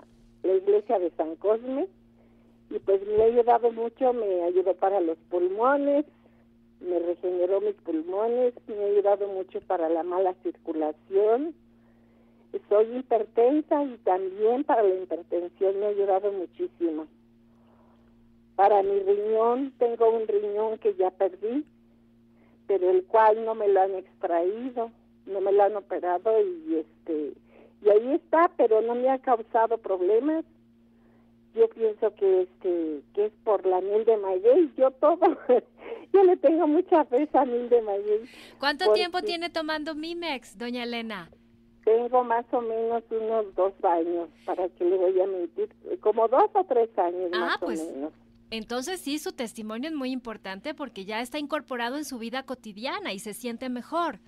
[SPEAKER 5] iglesia de San Cosme y pues me ha ayudado mucho, me ayudó para los pulmones, me regeneró mis pulmones, me ha ayudado mucho para la mala circulación. Soy hipertensa y también para la hipertensión me ha ayudado muchísimo. Para mi riñón, tengo un riñón que ya perdí, pero el cual no me lo han extraído no me la han operado y este y ahí está, pero no me ha causado problemas. Yo pienso que este que es por la miel de y yo todo [LAUGHS] yo le tengo mucha fe a miel de
[SPEAKER 1] ¿Cuánto tiempo tiene tomando Mimex, doña Elena?
[SPEAKER 5] Tengo más o menos unos dos años, para que le voy a mentir, como dos o tres años ah, más o pues, menos.
[SPEAKER 1] Entonces sí, su testimonio es muy importante porque ya está incorporado en su vida cotidiana
[SPEAKER 5] y se siente mejor.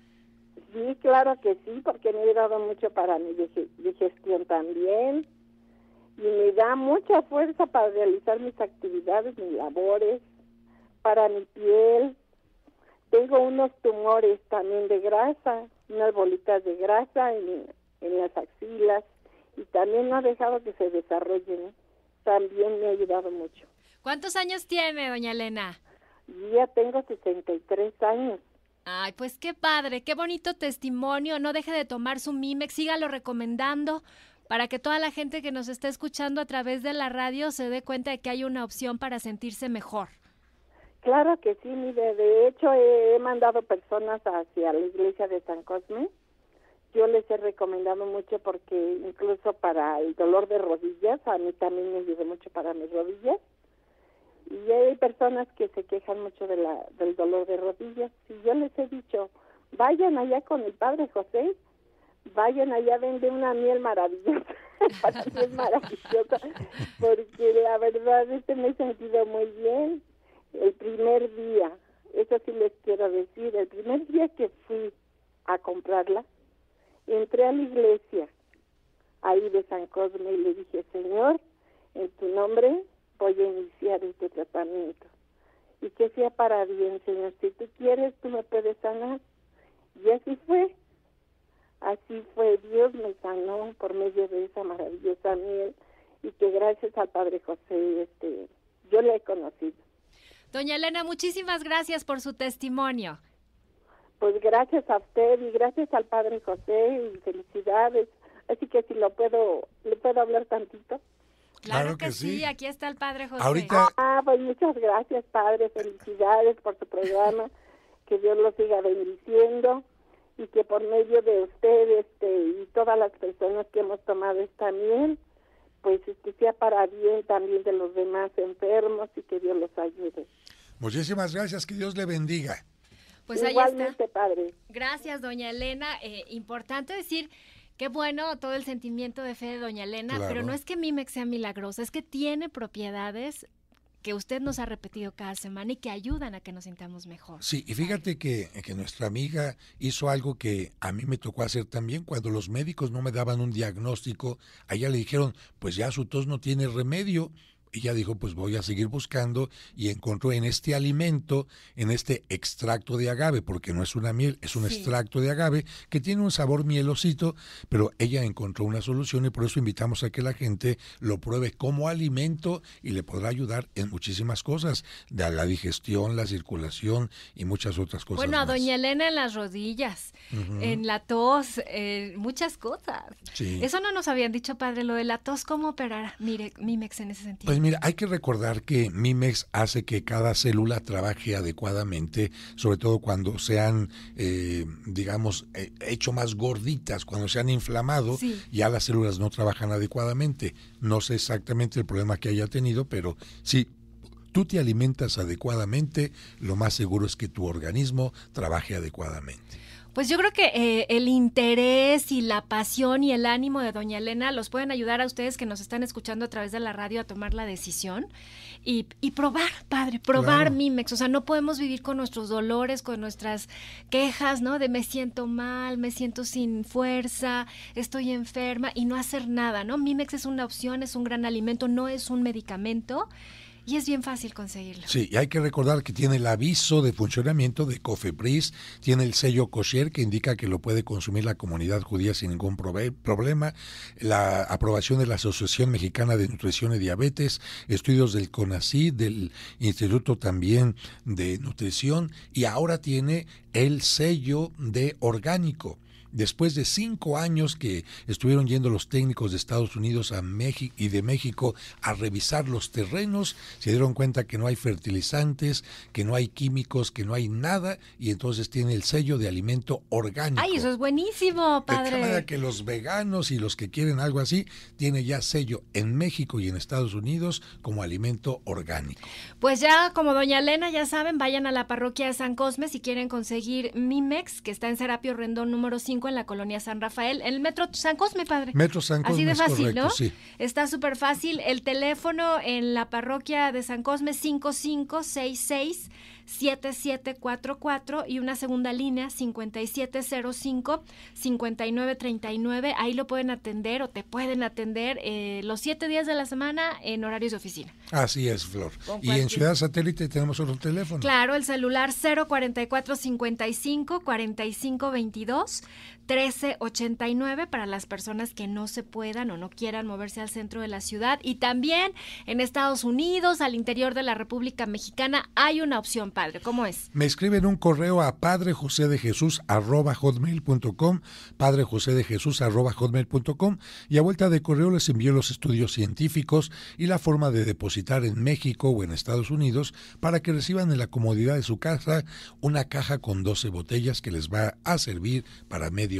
[SPEAKER 5] Sí, claro que sí, porque me ha ayudado mucho para mi digestión también. Y me da mucha fuerza para realizar mis actividades, mis labores, para mi piel. Tengo unos tumores también de grasa, unas bolitas de grasa en, las axilas y también no ha dejado que se desarrollen. También me ha ayudado mucho.
[SPEAKER 1] ¿Cuántos años tiene, doña Elena?
[SPEAKER 5] Ya tengo 63 años.
[SPEAKER 1] Ay, pues qué padre, qué bonito testimonio. No deje de tomar su Mimex, sígalo recomendando para que toda la gente que nos está escuchando a través de la radio se dé cuenta de que hay una opción para sentirse mejor.
[SPEAKER 5] Claro que sí, mire, de hecho he, mandado personas hacia la iglesia de San Cosme. Yo les he recomendado mucho porque incluso para el dolor de rodillas, a mí también me ayudó mucho para mis rodillas y hay personas que se quejan mucho de del dolor de rodillas. Si yo les he dicho, vayan allá con el padre José, vayan allá, vende una miel maravillosa. [LAUGHS] Para mí maravillosa, porque la verdad, este me he sentido muy bien. El primer día, eso sí les quiero decir, el primer día que fui a comprarla, entré a la iglesia ahí de San Cosme y le dije, Señor, en tu nombre voy a iniciar este tratamiento. Y que sea para bien, Señor. Si tú quieres, tú me puedes sanar. Y así fue. Así fue. Dios me sanó por medio de esa maravillosa miel. Y que gracias al Padre José, este, yo le he conocido.
[SPEAKER 1] Doña Elena, muchísimas gracias por su testimonio.
[SPEAKER 5] Pues gracias a usted y gracias al Padre José y felicidades. Así que si lo puedo, le puedo hablar tantito.
[SPEAKER 1] Claro, que, sí. aquí está el padre José.
[SPEAKER 5] Ah, pues muchas gracias, padre. Felicidades por tu programa. Que Dios lo siga bendiciendo y que por medio de ustedes este, y todas las personas que hemos tomado esta miel, pues que este, sea para bien también de los demás enfermos y que Dios los ayude.
[SPEAKER 6] Muchísimas gracias, que Dios le bendiga.
[SPEAKER 5] Pues Igualmente, ahí está. padre.
[SPEAKER 1] Gracias, doña Elena. Eh, importante decir Qué bueno todo el sentimiento de fe de Doña Elena, pero no es que Mimex sea milagrosa, es que tiene propiedades que usted nos ha repetido cada semana y que ayudan a que nos sintamos mejor.
[SPEAKER 6] Sí, y fíjate que, que, nuestra amiga hizo algo que a mí me tocó hacer también cuando los médicos no me daban un diagnóstico. A ella le dijeron, pues ya su tos no tiene remedio ella dijo, pues voy a seguir buscando y encontró en este alimento, en este extracto de agave, porque no es una miel, es un extracto de agave que tiene un sabor mielosito, pero ella encontró una solución y por eso invitamos a que la gente lo pruebe como alimento y le podrá ayudar en muchísimas cosas, de la digestión, la circulación y muchas otras cosas. Bueno, a
[SPEAKER 1] doña Elena en las rodillas, en la tos, muchas cosas. Eso no nos habían dicho, padre, lo de la tos, ¿cómo operar Mire, Mimex en ese sentido. Pues
[SPEAKER 6] pues mira, hay que recordar que MIMEX hace que cada célula trabaje adecuadamente, sobre todo cuando se han, eh, digamos, eh, hecho más gorditas, cuando se han inflamado, ya las células no trabajan adecuadamente. No sé exactamente el problema que haya tenido, pero si tú te alimentas adecuadamente, lo más seguro es que tu organismo trabaje adecuadamente.
[SPEAKER 1] Pues yo creo que eh, el interés y la pasión y el ánimo de doña Elena los pueden ayudar a ustedes que nos están escuchando a través de la radio a tomar la decisión y, y probar, padre, probar Mimex. O sea, no podemos vivir con nuestros dolores, con nuestras quejas, ¿no? De me siento mal, me siento sin fuerza, estoy enferma y no hacer nada, ¿no? Mimex es una opción, es un gran alimento, no es un medicamento. Y es bien fácil conseguirlo.
[SPEAKER 6] Sí, y hay que recordar que tiene el aviso de funcionamiento de Cofepris, tiene el sello kosher que indica que lo puede consumir la comunidad judía sin ningún problema, la aprobación de la Asociación Mexicana de Nutrición y Diabetes, estudios del CONACI, del Instituto también de Nutrición, y ahora tiene el sello de orgánico después de cinco años que estuvieron yendo los técnicos de Estados Unidos a México y de México a revisar los terrenos, se dieron cuenta que no hay fertilizantes, que no hay químicos, que no hay nada, y entonces tiene el sello de alimento orgánico. ¡Ay,
[SPEAKER 1] eso es buenísimo, padre! De manera
[SPEAKER 6] que los veganos y los que quieren algo así, tiene ya sello en México y en Estados Unidos como alimento orgánico.
[SPEAKER 1] Pues ya, como doña Elena, ya saben, vayan a la parroquia de San Cosme si quieren conseguir Mimex, que está en Serapio Rendón número 5 en la colonia San Rafael, el metro San Cosme, padre. Metro San Cosme. Así de fácil, ¿no? Está súper fácil. El teléfono en la parroquia de San Cosme 5566 7744 y una segunda línea 5705 5939. Ahí lo pueden atender o te pueden atender eh, los siete días de la semana en horarios de oficina.
[SPEAKER 6] Así es, Flor. Y en Ciudad Satélite tenemos otro teléfono.
[SPEAKER 1] Claro, el celular 044 55 1389 para las personas que no se puedan o no quieran moverse al centro de la ciudad. Y también en Estados Unidos, al interior de la República Mexicana, hay una opción, padre. ¿Cómo es?
[SPEAKER 6] Me escriben un correo a padre José de Jesús hotmail.com, padre hotmail.com y a vuelta de correo les envío los estudios científicos y la forma de depositar en México o en Estados Unidos para que reciban en la comodidad de su casa una caja con 12 botellas que les va a servir para medio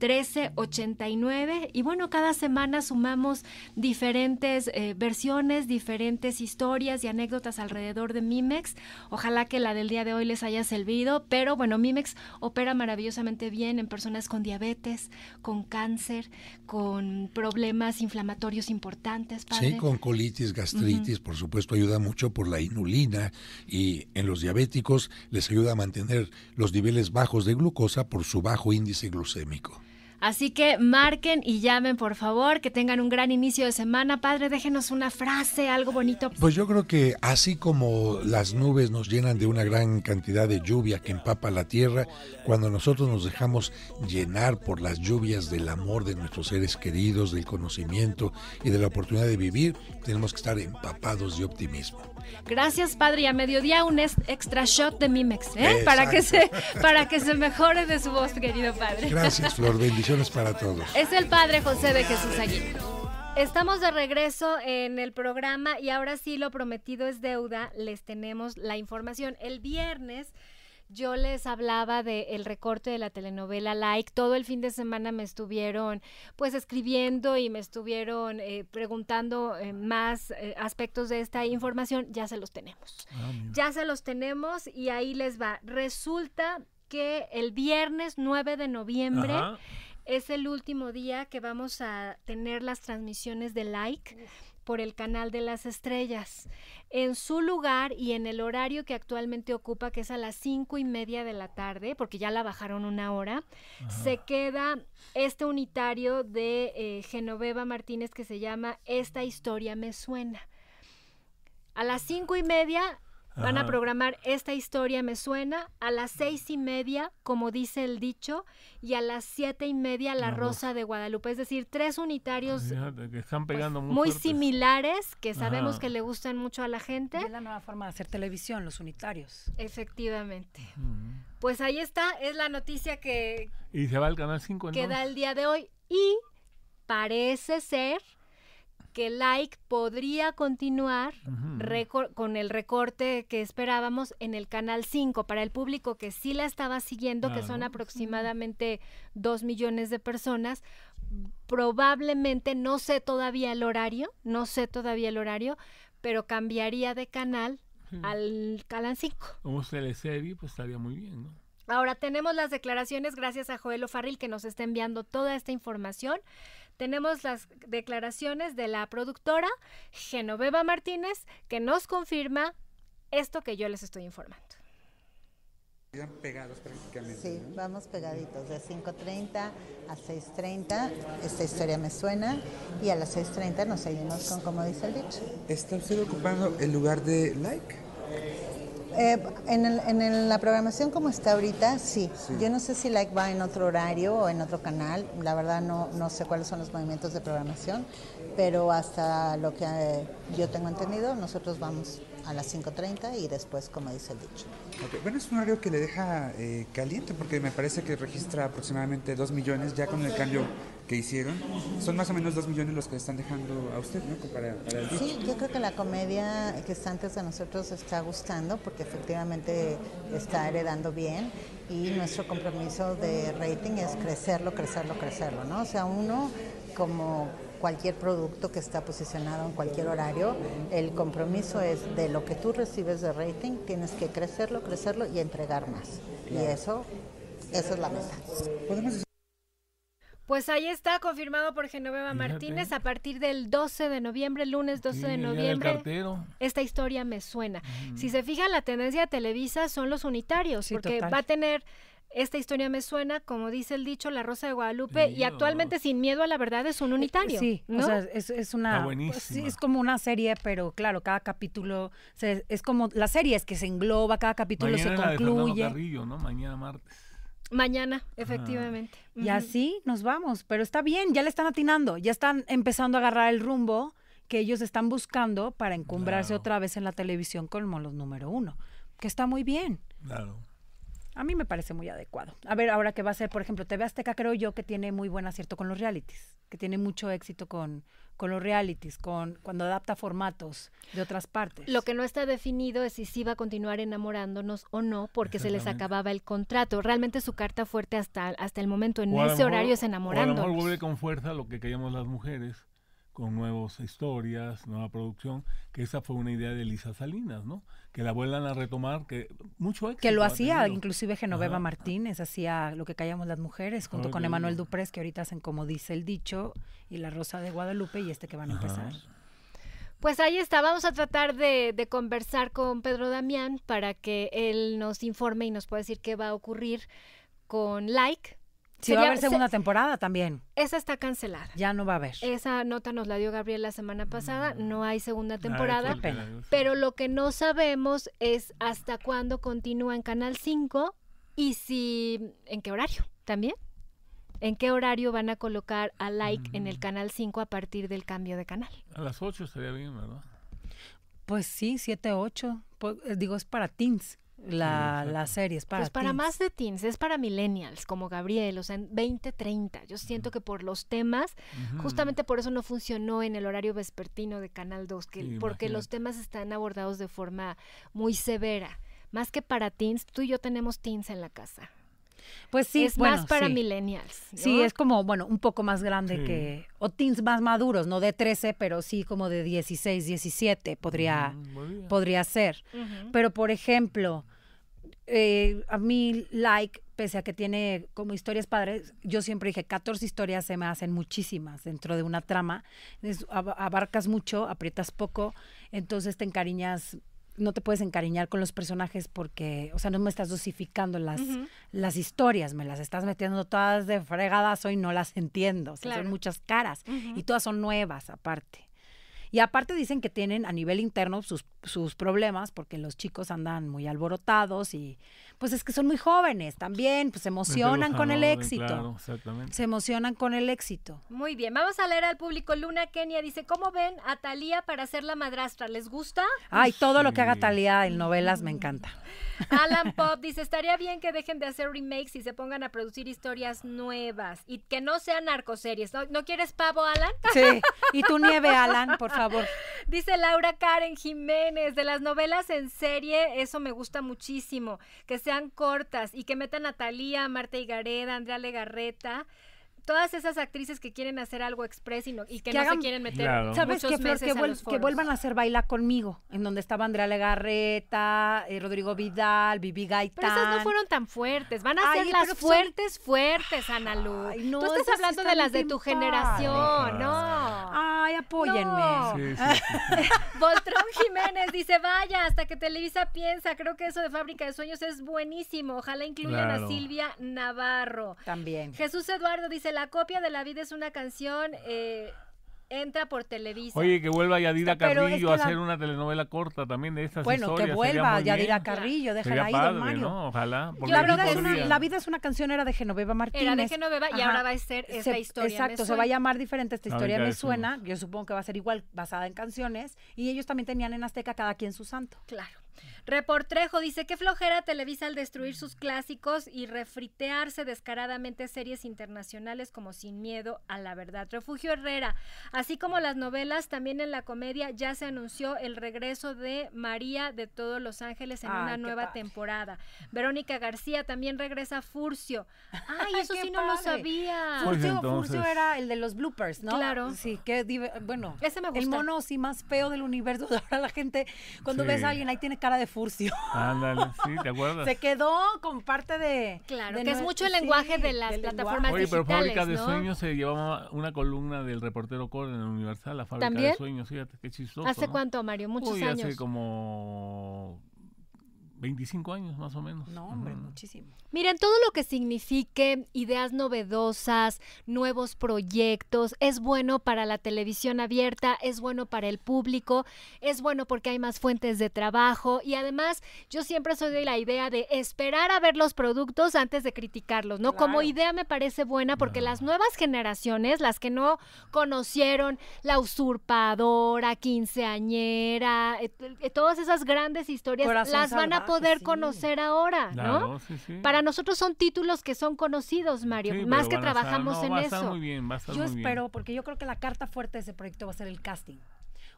[SPEAKER 1] 1389. Y bueno, cada semana sumamos diferentes eh, versiones, diferentes historias y anécdotas alrededor de Mimex. Ojalá que la del día de hoy les haya servido, pero bueno, Mimex opera maravillosamente bien en personas con diabetes, con cáncer, con problemas inflamatorios importantes. Sí, con
[SPEAKER 6] colitis, gastritis, por supuesto, ayuda mucho por la inulina y en los diabéticos les ayuda a mantener los niveles bajos de glucosa por su bajo índice glucémico.
[SPEAKER 1] Así que marquen y llamen, por favor, que tengan un gran inicio de semana. Padre, déjenos una frase, algo bonito.
[SPEAKER 6] Pues yo creo que así como las nubes nos llenan de una gran cantidad de lluvia que empapa la tierra, cuando nosotros nos dejamos llenar por las lluvias del amor de nuestros seres queridos, del conocimiento y de la oportunidad de vivir, tenemos que estar empapados de optimismo.
[SPEAKER 1] Gracias, Padre. Y a mediodía un extra shot de Mimex, ¿eh? para, que se, para que se mejore de su voz, querido Padre. Gracias, Flor.
[SPEAKER 6] Bendiciones para todos. Es
[SPEAKER 1] el Padre José de Jesús Aguirre. Estamos de regreso en el programa y ahora sí lo prometido es deuda, les tenemos la información. El viernes yo les hablaba del recorte de la telenovela Like. Todo el fin de semana me estuvieron pues escribiendo y me estuvieron eh, preguntando eh, más eh, aspectos de esta información. Ya se los tenemos. Ah, ya se los tenemos y ahí les va. Resulta que el viernes 9 de noviembre... Es el último día que vamos a tener las transmisiones de like por el canal de las estrellas. En su lugar y en el horario que actualmente ocupa, que es a las cinco y media de la tarde, porque ya la bajaron una hora, se queda este unitario de eh, Genoveva Martínez que se llama Esta historia me suena. A las cinco y media Van a programar esta historia, me suena, a las seis y media, como dice el dicho, y a las siete y media La Rosa de Guadalupe. Es decir, tres unitarios están
[SPEAKER 4] pues, pegando muy,
[SPEAKER 1] similares, que sabemos que le gustan mucho a la gente. es la nueva forma de hacer televisión, los unitarios. Efectivamente. Pues ahí está, es la noticia que...
[SPEAKER 4] Y se va al Canal 5. Que da el
[SPEAKER 1] día de hoy. Y parece ser que Like podría continuar con el recorte que esperábamos en el canal 5 para el público que sí la estaba siguiendo, que son aproximadamente 2 millones de personas. Probablemente, no sé todavía el horario, no sé todavía el horario, pero cambiaría de canal al canal 5.
[SPEAKER 4] Como serie, pues estaría muy bien, ¿no?
[SPEAKER 1] Ahora tenemos las declaraciones gracias a Joel O'Farrill que nos está enviando toda esta información tenemos las declaraciones de la productora Genoveva Martínez que nos confirma esto que yo les estoy informando.
[SPEAKER 7] pegados prácticamente. Sí, vamos pegaditos, de 5.30 a 6.30, esta historia me suena, y a las 6.30 nos seguimos con como dice el
[SPEAKER 5] dicho.
[SPEAKER 6] ¿Está usted ocupando el lugar de like?
[SPEAKER 7] Eh, en, la programación como está ahorita, sí. Yo no sé si Like va en otro horario o en otro canal. La verdad no, no sé cuáles son los movimientos de programación, pero hasta lo que eh, yo tengo entendido, nosotros vamos a las 5.30 y después, como dice el dicho.
[SPEAKER 6] Bueno, es un horario que le deja eh, caliente porque me parece que registra aproximadamente 2 millones ya con el cambio que hicieron. Son más o menos dos millones los que están dejando a usted, ¿no? Para, sí,
[SPEAKER 7] yo creo que la comedia que está antes de nosotros está gustando porque efectivamente está heredando bien y nuestro compromiso de rating es crecerlo, crecerlo, crecerlo, ¿no? O sea, uno como cualquier producto que está posicionado en cualquier horario, el compromiso es de lo que tú recibes de rating, tienes que crecerlo, crecerlo y entregar más. Y eso, eso es la meta. ¿Podemos
[SPEAKER 1] pues ahí está, confirmado por Genoveva Martínez a partir del 12 de noviembre, lunes 12 de noviembre. Esta historia me suena. Si se fijan, la tendencia de Televisa son los unitarios, porque va a tener esta historia me suena, como dice el dicho, La Rosa de Guadalupe, y actualmente Sin Miedo a la Verdad es un unitario. Sí,
[SPEAKER 3] es, una... Pues, es como una serie, pero claro, cada capítulo, es como la serie, es que se engloba, cada capítulo se concluye.
[SPEAKER 4] Mañana martes.
[SPEAKER 3] Mañana, ah. efectivamente. Y así nos vamos, pero está bien, ya le están atinando, ya están empezando a agarrar el rumbo que ellos están buscando para encumbrarse otra vez en la televisión como los número uno, que está muy bien. Claro. A mí me parece muy adecuado. A ver, ahora que va a ser, por ejemplo, TV Azteca creo yo que tiene muy buen acierto con los realities, que tiene mucho éxito con, con los realities, con cuando adapta formatos de otras partes. Lo
[SPEAKER 1] que no está definido es si sí va a continuar enamorándonos o no, porque se les acababa el contrato. Realmente su carta fuerte hasta, hasta el momento en ese horario es enamorándonos.
[SPEAKER 4] vuelve con fuerza lo que queríamos las mujeres con nuevas historias, nueva producción, que esa fue una idea de Elisa Salinas, ¿no? Que la vuelvan a retomar, que mucho éxito. Que lo hacía,
[SPEAKER 3] inclusive Genoveva Martínez hacía lo que callamos las mujeres junto con Emanuel Duprés, que ahorita hacen como dice el dicho, y La Rosa de Guadalupe y este que van a empezar.
[SPEAKER 1] Pues ahí está, vamos a tratar de, de, conversar con Pedro Damián para que él nos informe y nos pueda decir qué va a ocurrir con Like,
[SPEAKER 4] si va a haber segunda temporada
[SPEAKER 3] también.
[SPEAKER 1] Esa está cancelada. Ya no va a haber. Esa nota nos la dio Gabriel la semana pasada. Mm. No hay segunda temporada. Pero lo que no sabemos es hasta cuándo continúa en Canal 5 y si en qué horario también. ¿En qué horario van a colocar a like en el mm. Canal 5 a partir del cambio de canal?
[SPEAKER 4] A las 8 estaría bien, ¿verdad?
[SPEAKER 1] Pues sí, 7, 8. Pues, eh, digo, es para teens la,
[SPEAKER 3] serie, es para pues más
[SPEAKER 1] de teens, es para millennials, como Gabriel, o sea, en 20, 30. Yo siento que por los temas, justamente por eso no funcionó en el horario vespertino de Canal 2, porque los temas están abordados de forma muy severa. Más que para teens, tú y yo tenemos teens en la casa. Pues sí, es más para millennials. Sí, es como,
[SPEAKER 3] bueno, un poco más grande que, o teens más maduros, no de 13, pero sí como de 16, 17 podría, mm, podría ser. Pero por ejemplo, eh, a mí like, pese a que tiene como historias padres, yo siempre dije, 14 historias se me hacen muchísimas dentro de una trama. abarcas mucho, aprietas poco, entonces te encariñas no te puedes encariñar con los personajes porque, o sea, no me estás dosificando las, las historias, me las estás metiendo todas de fregadas y no las entiendo. Son muchas caras y todas son nuevas aparte. Y aparte dicen que tienen a nivel interno sus, sus problemas porque los chicos andan muy alborotados y pues es que son muy jóvenes también, pues se emocionan con el éxito. Se emocionan con el éxito.
[SPEAKER 1] Muy bien, vamos a leer al público. Luna Kenia dice, ¿cómo ven a Talía para ser la madrastra? ¿Les gusta? Ay, todo lo que
[SPEAKER 3] haga Talía en novelas me encanta.
[SPEAKER 1] Alan Pop dice, estaría bien que dejen de hacer remakes y se pongan a producir historias nuevas y que no sean narcoseries. ¿No, quieres pavo, Alan? Sí,
[SPEAKER 5] y tu nieve, Alan, por favor. [LAUGHS]
[SPEAKER 1] Dice Laura Karen Jiménez, de las novelas en serie, eso me gusta muchísimo, que sean cortas y que metan a Talía, Marta Higareda, Andrea Legarreta todas esas actrices que quieren hacer algo express y, que, no se quieren meter
[SPEAKER 3] ¿Sabes muchos que, meses vuelvan a hacer Baila Conmigo, en donde estaba Andrea Legarreta, eh, Rodrigo ah. Vidal, Vivi
[SPEAKER 1] Gaitán. esas no fueron tan fuertes. Van a ser las fuertes, fuertes, Ana Luz. Tú estás hablando de las de tu generación, ¿no? Ay, apóyenme. No. [LAUGHS] Jiménez dice, vaya, hasta que Televisa piensa, creo que eso de Fábrica de Sueños es buenísimo. Ojalá incluyan a Silvia Navarro. También. Jesús Eduardo dice, la copia de la vida es una canción. Eh, entra por Televisa. Oye, que vuelva Yadira
[SPEAKER 4] Carrillo a hacer una telenovela corta también de estas historias. Bueno, que vuelva Yadira Carrillo, déjala ahí, padre, don Mario. ¿no? Ojalá. La, verdad es una, la
[SPEAKER 3] vida es una canción, era de Genoveva Martínez. Era de Genoveva y ahora va a ser esa historia. Exacto, se va a llamar diferente. Esta historia me suena, yo supongo que va a ser igual, basada en canciones. Y ellos también tenían en Azteca cada quien su santo.
[SPEAKER 1] Claro. Reportrejo dice, que flojera Televisa al destruir sus clásicos y refritearse descaradamente series internacionales como Sin Miedo a la Verdad. Refugio Herrera, así como las novelas, también en la comedia ya se anunció el regreso de María de todos los ángeles en una nueva temporada. Verónica García también regresa Furcio. Ay, eso sí no lo sabía. Furcio,
[SPEAKER 4] pues era
[SPEAKER 1] el de los bloopers, ¿no? Claro. Sí, que bueno, Ese me gusta. el mono sí más feo
[SPEAKER 3] del universo. [LAUGHS] Ahora la gente, cuando ves a alguien ahí tiene que cara de furcio.
[SPEAKER 4] Ándale, sí, ¿te acuerdas? [LAUGHS] Se
[SPEAKER 3] quedó con parte de... Claro, que es mucho el lenguaje de las plataformas Oye, digitales, pero Fábrica de Sueños
[SPEAKER 4] se llevaba una columna del reportero Core en el Universal, la Fábrica de Sueños, fíjate, qué chistoso. ¿Hace cuánto, Mario? Muchos Uy, años. hace como 25 años más o menos. No, hombre, muchísimo.
[SPEAKER 1] Miren, todo lo que signifique ideas novedosas, nuevos proyectos, es bueno para la televisión abierta, es bueno para el público, es bueno porque hay más fuentes de trabajo y además yo siempre soy de la idea de esperar a ver los productos antes de criticarlos, ¿no? Como idea me parece buena porque las nuevas generaciones, las que no conocieron la usurpadora, quinceañera, todas esas grandes historias, las van a poder poder conocer ahora, ¿no? Para nosotros son títulos que son conocidos,
[SPEAKER 4] Mario, más que trabajamos en eso. yo espero,
[SPEAKER 3] porque yo creo que la carta fuerte de ese proyecto va a ser el casting.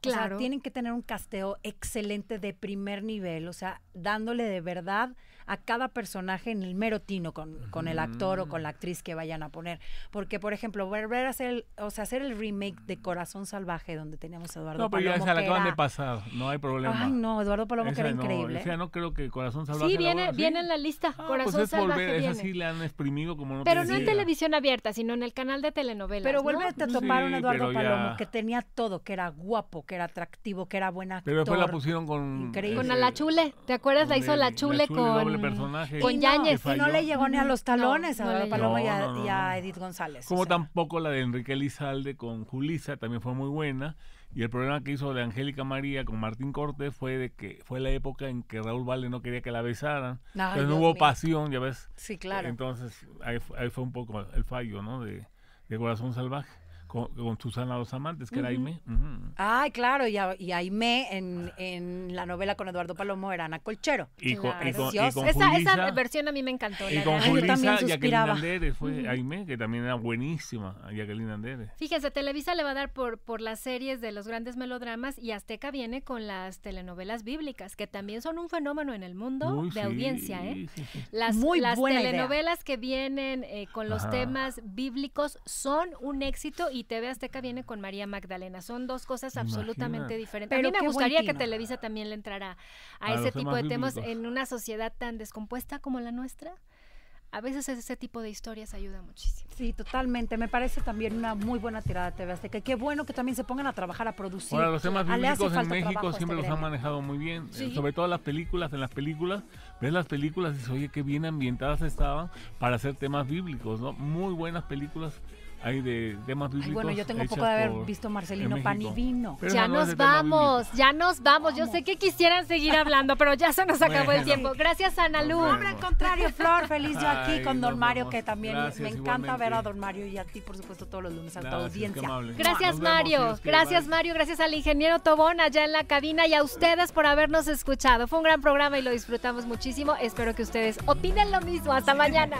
[SPEAKER 3] Claro. tienen que tener un casteo excelente de primer nivel, o sea, dándole de verdad a cada personaje en el mero tino con, el actor o mm. con la actriz que vayan a poner. Porque, por ejemplo, volver a hacer el, o sea, hacer el remake de Corazón Salvaje donde teníamos a Eduardo Palomo. No, pero ya se la
[SPEAKER 4] acaban de pasar, no hay problema. Ay, no, Eduardo Palomo que era increíble. sea no creo que Corazón Salvaje. Sí, viene, viene
[SPEAKER 1] en la lista. Ah, Corazón pues es Salvaje. Volver, viene. Esa
[SPEAKER 4] sí han exprimido como no Pero no en
[SPEAKER 1] televisión abierta, sino en el canal de telenovelas. Pero vuelve a
[SPEAKER 3] topar un Eduardo Palomo que
[SPEAKER 1] tenía todo, que era guapo, que era atractivo,
[SPEAKER 3] que era buena actor. Pero después la
[SPEAKER 4] pusieron con. Increíble. Con eh,
[SPEAKER 3] chule. ¿Te acuerdas? La hizo la chule con
[SPEAKER 4] personaje. Con Yáñez. y no le llegó ni a los talones a Paloma y a, Edith González. Como tampoco la de Enrique Lizalde con Julisa, también fue muy buena. Y el problema que hizo de Angélica María con Martín Cortés fue de que fue la época en que Raúl Valle no quería que la besaran. no hubo pasión, ya ves. Sí, claro. Entonces ahí, fue un poco el fallo, ¿no? de Corazón Salvaje con, con Susana Los Amantes, que era Aime.
[SPEAKER 3] Ay, claro, y, Aime en, la novela con Eduardo Palomo era Ana Colchero. Y con, esa, versión a mí me encantó. Y
[SPEAKER 4] con Julissa, Jacqueline Anderes fue que también era buenísima, Jacqueline
[SPEAKER 1] Fíjense, Televisa le va a dar por, por las series de los grandes melodramas y Azteca viene con las telenovelas bíblicas, que también son un fenómeno en el mundo de audiencia. ¿eh? Las, las telenovelas que vienen eh, con los temas bíblicos son un éxito y TV Azteca viene con María Magdalena. Son dos cosas absolutamente diferentes. Pero a mí me gustaría que Televisa también le entrara a, ese tipo de temas en una sociedad tan descompuesta como la nuestra. A veces ese tipo de historias ayuda muchísimo. Sí, totalmente. Me
[SPEAKER 3] parece también una muy buena tirada de TV Azteca. Qué bueno que también se pongan a trabajar, a producir. Ahora, los temas ah, bíblicos en México este siempre los han
[SPEAKER 4] manejado muy bien. Eh, sobre todo las películas. En las películas, ves las películas y dices, oye, qué bien ambientadas estaban para hacer temas bíblicos, ¿no? Muy buenas películas hay de bueno, yo tengo poco de haber visto Marcelino Pan y
[SPEAKER 3] Vino. ya nos vamos,
[SPEAKER 1] ya nos vamos. Yo sé que quisieran seguir hablando, pero ya se nos acabó el tiempo. Gracias, Ana Luz. No, al contrario, Flor, feliz yo aquí con Don Mario, que también me encanta ver a Don Mario y a ti, por supuesto, todos los lunes a tu audiencia. Gracias, Mario. gracias, Mario. Gracias al ingeniero Tobón allá en la cabina y a ustedes por habernos escuchado. Fue un gran programa y lo disfrutamos muchísimo. Espero que
[SPEAKER 4] ustedes opinen lo mismo. Hasta mañana.